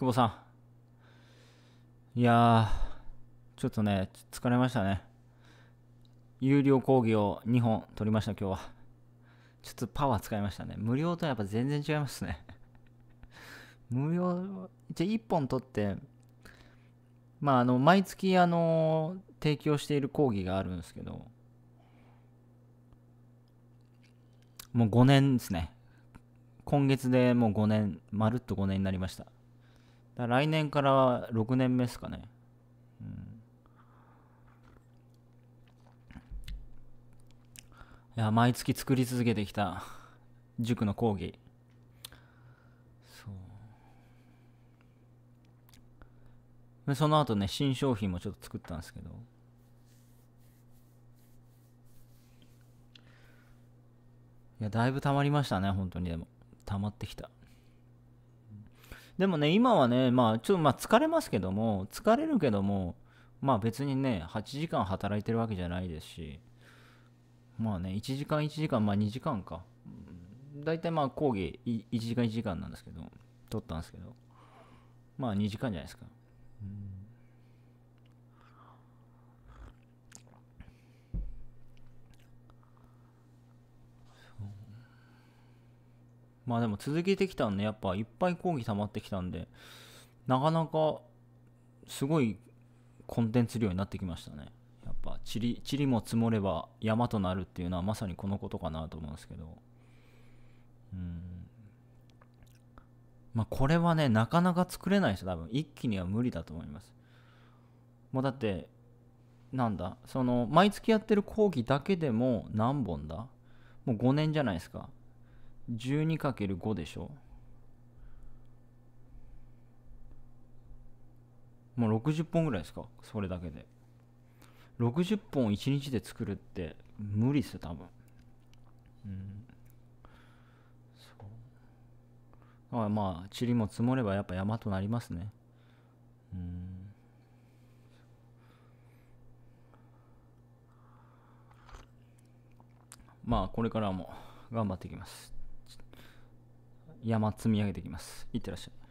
久保さん。いやー、ちょっとね、疲れましたね。有料講義を2本取りました、今日は。ちょっとパワー使いましたね。無料とやっぱ全然違いますね。無料、じゃあ1本取って、まあ、あの、毎月、あの、提供している講義があるんですけど、もう5年ですね。今月でもう5年、まるっと5年になりました。だ来年から6年目ですかね。うん、いや、毎月作り続けてきた塾の講義。うその後ね新商品もちょっと作ったんですけどいやだいぶ溜まりましたね本当にでも溜まってきたでもね、今はね、まあ、ちょっとまあ疲れますけども、疲れるけども、まあ別にね、8時間働いてるわけじゃないですし、まあね、1時間1時間、まあ2時間か。大体まあ講義1時間1時間なんですけど、取ったんですけど、まあ2時間じゃないですか。うんまあでも続けてきたんで、やっぱいっぱい講義溜まってきたんで、なかなかすごいコンテンツ量になってきましたね。やっぱ塵、塵も積もれば山となるっていうのはまさにこのことかなと思うんですけど。うん。まあこれはね、なかなか作れないです多分。一気には無理だと思います。もうだって、なんだ、その、毎月やってる講義だけでも何本だもう5年じゃないですか。12×5 でしょもう60本ぐらいですかそれだけで60本1日で作るって無理っす多分うんそうあまあ塵も積もればやっぱ山となりますねうんまあこれからも頑張っていきます山積み上げていきますいってらっしゃい